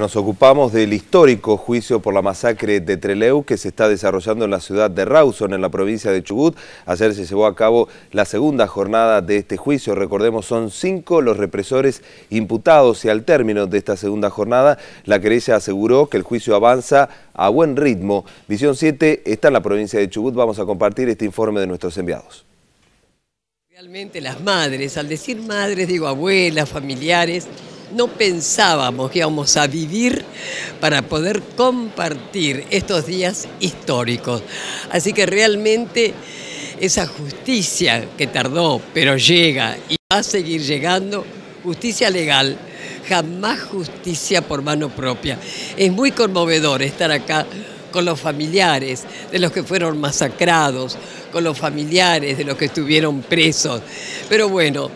Nos ocupamos del histórico juicio por la masacre de Treleu que se está desarrollando en la ciudad de Rawson, en la provincia de Chubut. Ayer se llevó a cabo la segunda jornada de este juicio. Recordemos, son cinco los represores imputados y al término de esta segunda jornada, la querella aseguró que el juicio avanza a buen ritmo. Visión 7 está en la provincia de Chubut. Vamos a compartir este informe de nuestros enviados. Realmente las madres, al decir madres digo abuelas, familiares no pensábamos que íbamos a vivir para poder compartir estos días históricos. Así que realmente esa justicia que tardó, pero llega y va a seguir llegando, justicia legal, jamás justicia por mano propia. Es muy conmovedor estar acá con los familiares de los que fueron masacrados, con los familiares de los que estuvieron presos. Pero bueno,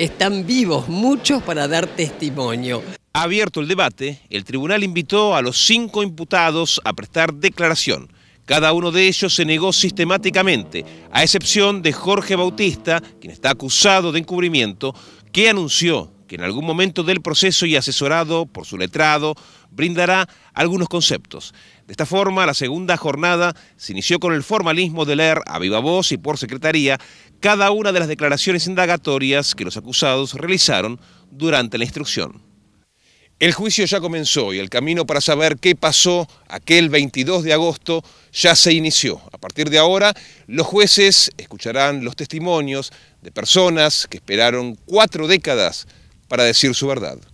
están vivos muchos para dar testimonio. Abierto el debate, el tribunal invitó a los cinco imputados a prestar declaración. Cada uno de ellos se negó sistemáticamente, a excepción de Jorge Bautista, quien está acusado de encubrimiento, que anunció que en algún momento del proceso y asesorado por su letrado, brindará algunos conceptos. De esta forma, la segunda jornada se inició con el formalismo de leer a viva voz y por secretaría cada una de las declaraciones indagatorias que los acusados realizaron durante la instrucción. El juicio ya comenzó y el camino para saber qué pasó aquel 22 de agosto ya se inició. A partir de ahora, los jueces escucharán los testimonios de personas que esperaron cuatro décadas para decir su verdad.